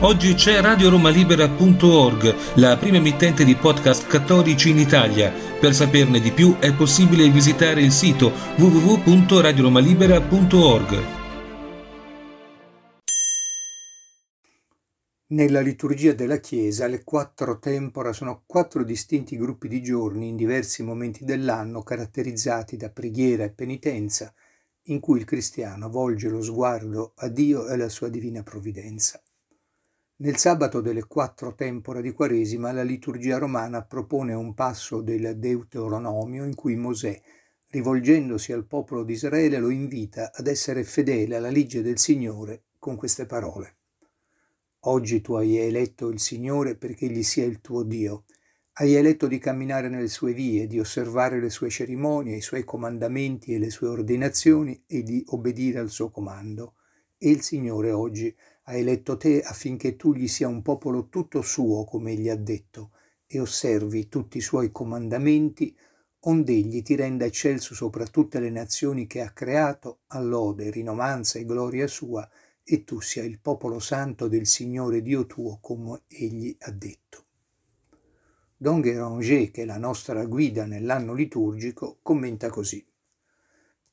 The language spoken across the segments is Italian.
Oggi c'è radioromalibera.org, la prima emittente di podcast cattolici in Italia. Per saperne di più è possibile visitare il sito www.radioromalibera.org. Nella liturgia della Chiesa le quattro tempora sono quattro distinti gruppi di giorni in diversi momenti dell'anno caratterizzati da preghiera e penitenza, in cui il cristiano volge lo sguardo a Dio e alla sua divina provvidenza. Nel sabato delle quattro tempora di Quaresima la liturgia romana propone un passo del Deuteronomio in cui Mosè, rivolgendosi al popolo di Israele, lo invita ad essere fedele alla legge del Signore con queste parole. Oggi tu hai eletto il Signore perché egli sia il tuo Dio. Hai eletto di camminare nelle sue vie, di osservare le sue cerimonie, i suoi comandamenti e le sue ordinazioni e di obbedire al suo comando. E il Signore oggi ha eletto te affinché tu gli sia un popolo tutto suo, come egli ha detto, e osservi tutti i suoi comandamenti, onde egli ti renda eccelso sopra tutte le nazioni che ha creato, all'ode, rinomanza e gloria sua, e tu sia il popolo santo del Signore Dio tuo, come egli ha detto. Don Guéranger, che è la nostra guida nell'anno liturgico, commenta così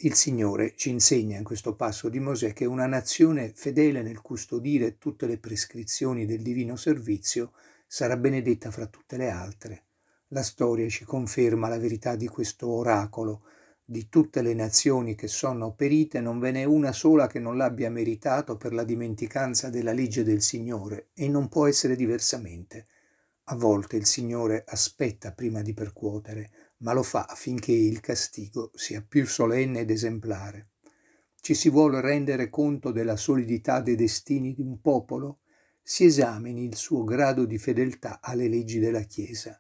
il Signore ci insegna in questo passo di Mosè che una nazione fedele nel custodire tutte le prescrizioni del divino servizio sarà benedetta fra tutte le altre. La storia ci conferma la verità di questo oracolo. Di tutte le nazioni che sono perite non ve n'è una sola che non l'abbia meritato per la dimenticanza della legge del Signore e non può essere diversamente. A volte il Signore aspetta prima di percuotere, ma lo fa affinché il castigo sia più solenne ed esemplare. Ci si vuole rendere conto della solidità dei destini di un popolo? Si esamini il suo grado di fedeltà alle leggi della Chiesa.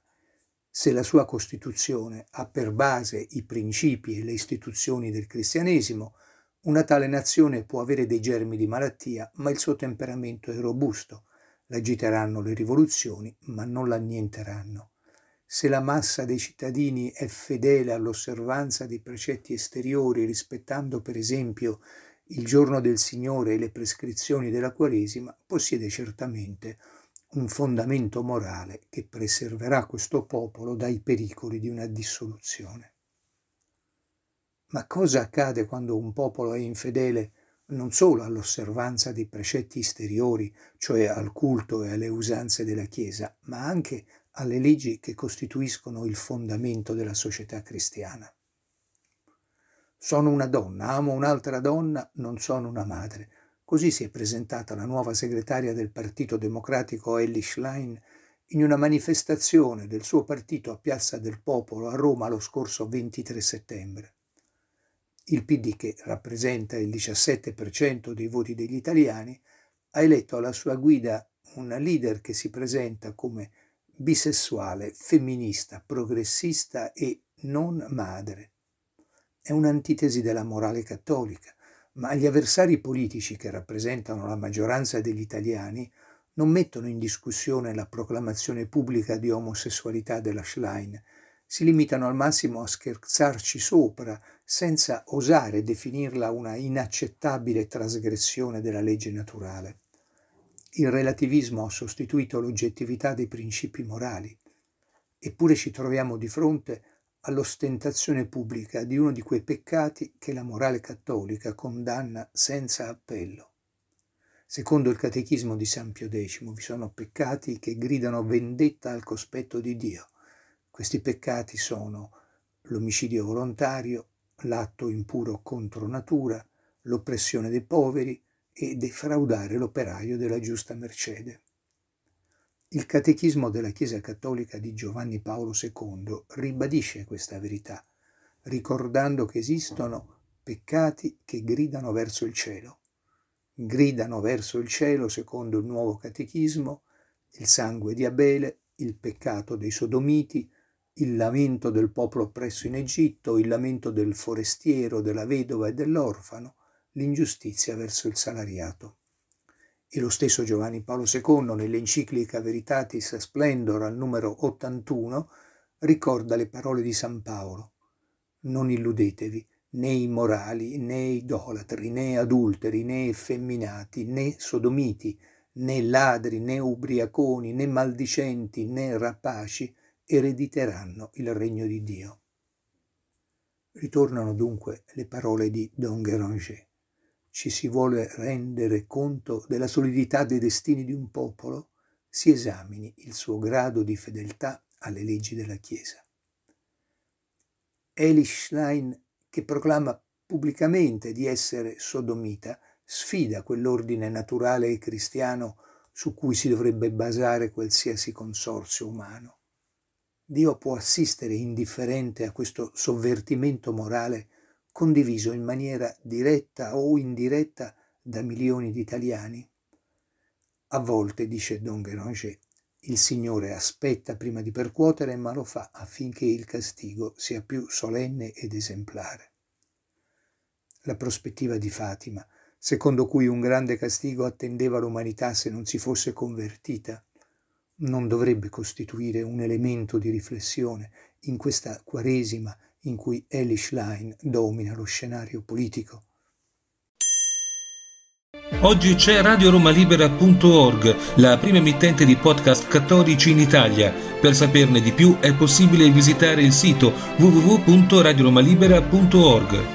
Se la sua Costituzione ha per base i principi e le istituzioni del cristianesimo, una tale nazione può avere dei germi di malattia, ma il suo temperamento è robusto. L'agiteranno le rivoluzioni, ma non l'annienteranno se la massa dei cittadini è fedele all'osservanza dei precetti esteriori, rispettando per esempio il giorno del Signore e le prescrizioni della Quaresima, possiede certamente un fondamento morale che preserverà questo popolo dai pericoli di una dissoluzione. Ma cosa accade quando un popolo è infedele non solo all'osservanza dei precetti esteriori, cioè al culto e alle usanze della Chiesa, ma anche alle leggi che costituiscono il fondamento della società cristiana. Sono una donna, amo un'altra donna, non sono una madre. Così si è presentata la nuova segretaria del Partito Democratico Ellie Schlein in una manifestazione del suo partito a Piazza del Popolo a Roma lo scorso 23 settembre. Il PD, che rappresenta il 17% dei voti degli italiani, ha eletto alla sua guida una leader che si presenta come bisessuale, femminista, progressista e non madre. È un'antitesi della morale cattolica, ma gli avversari politici che rappresentano la maggioranza degli italiani non mettono in discussione la proclamazione pubblica di omosessualità della Schlein, si limitano al massimo a scherzarci sopra senza osare definirla una inaccettabile trasgressione della legge naturale. Il relativismo ha sostituito l'oggettività dei principi morali, eppure ci troviamo di fronte all'ostentazione pubblica di uno di quei peccati che la morale cattolica condanna senza appello. Secondo il Catechismo di San Pio X vi sono peccati che gridano vendetta al cospetto di Dio. Questi peccati sono l'omicidio volontario, l'atto impuro contro natura, l'oppressione dei poveri, e defraudare l'operaio della giusta mercede. Il Catechismo della Chiesa Cattolica di Giovanni Paolo II ribadisce questa verità, ricordando che esistono peccati che gridano verso il cielo. Gridano verso il cielo, secondo il nuovo Catechismo, il sangue di Abele, il peccato dei Sodomiti, il lamento del popolo oppresso in Egitto, il lamento del forestiero, della vedova e dell'orfano, l'ingiustizia verso il salariato. E lo stesso Giovanni Paolo II, nell'enciclica Veritatis Splendor al numero 81, ricorda le parole di San Paolo. Non illudetevi, né immorali, né idolatri, né adulteri, né effeminati, né sodomiti, né ladri, né ubriaconi, né maldicenti, né rapaci erediteranno il regno di Dio. Ritornano dunque le parole di Don Guéranger ci si vuole rendere conto della solidità dei destini di un popolo, si esamini il suo grado di fedeltà alle leggi della Chiesa. Eli Schlein, che proclama pubblicamente di essere sodomita, sfida quell'ordine naturale e cristiano su cui si dovrebbe basare qualsiasi consorzio umano. Dio può assistere indifferente a questo sovvertimento morale condiviso in maniera diretta o indiretta da milioni di italiani. A volte, dice Don Guéranger, il Signore aspetta prima di percuotere, ma lo fa affinché il castigo sia più solenne ed esemplare. La prospettiva di Fatima, secondo cui un grande castigo attendeva l'umanità se non si fosse convertita, non dovrebbe costituire un elemento di riflessione in questa quaresima in cui Eli Schlein domina lo scenario politico. Oggi c'è radioromalibera.org, la prima emittente di podcast cattolici in Italia. Per saperne di più è possibile visitare il sito www.radioromalibera.org.